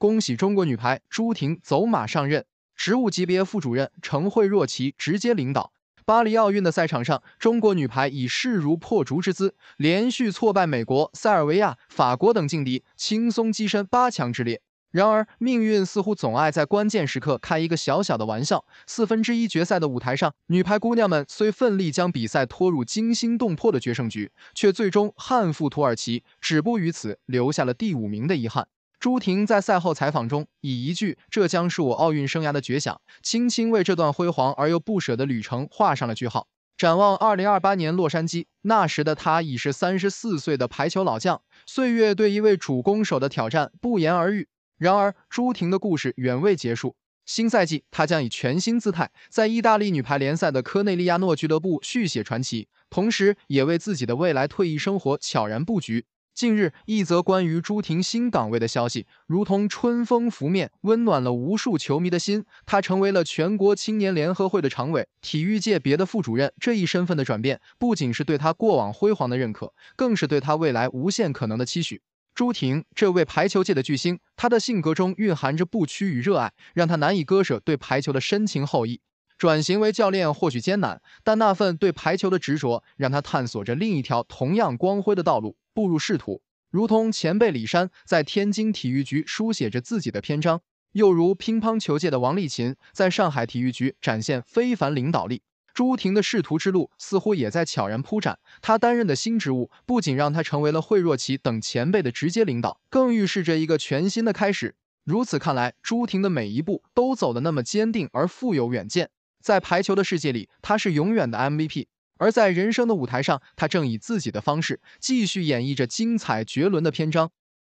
恭喜中国女排朱婷走马上任，职务级别副主任，程惠若琪直接领导。巴黎奥运的赛场上，中国女排以势如破竹之姿，连续挫败美国、塞尔维亚、法国等劲敌，轻松跻身八强之列。然而，命运似乎总爱在关键时刻开一个小小的玩笑。四分之一决赛的舞台上，女排姑娘们虽奋力将比赛拖入惊心动魄的决胜局，却最终憾负土耳其，止步于此，留下了第五名的遗憾。朱婷在赛后采访中以一句“这将是我奥运生涯的绝响”，轻轻为这段辉煌而又不舍的旅程画上了句号。展望二零二八年洛杉矶，那时的她已是三十四岁的排球老将，岁月对一位主攻手的挑战不言而喻。然而，朱婷的故事远未结束。新赛季，她将以全新姿态，在意大利女排联赛的科内利亚诺俱乐部续写传奇，同时也为自己的未来退役生活悄然布局。近日，一则关于朱婷新岗位的消息，如同春风拂面，温暖了无数球迷的心。她成为了全国青年联合会的常委、体育界别的副主任。这一身份的转变，不仅是对她过往辉煌的认可，更是对她未来无限可能的期许。朱婷，这位排球界的巨星，她的性格中蕴含着不屈与热爱，让她难以割舍对排球的深情厚谊。转型为教练或许艰难，但那份对排球的执着，让他探索着另一条同样光辉的道路，步入仕途。如同前辈李珊在天津体育局书写着自己的篇章，又如乒乓球界的王励勤在上海体育局展现非凡领导力。朱婷的仕途之路似乎也在悄然铺展。他担任的新职务不仅让他成为了惠若琪等前辈的直接领导，更预示着一个全新的开始。如此看来，朱婷的每一步都走得那么坚定而富有远见。在排球的世界里，他是永远的 MVP；而在人生的舞台上，他正以自己的方式继续演绎着精彩绝伦的篇章。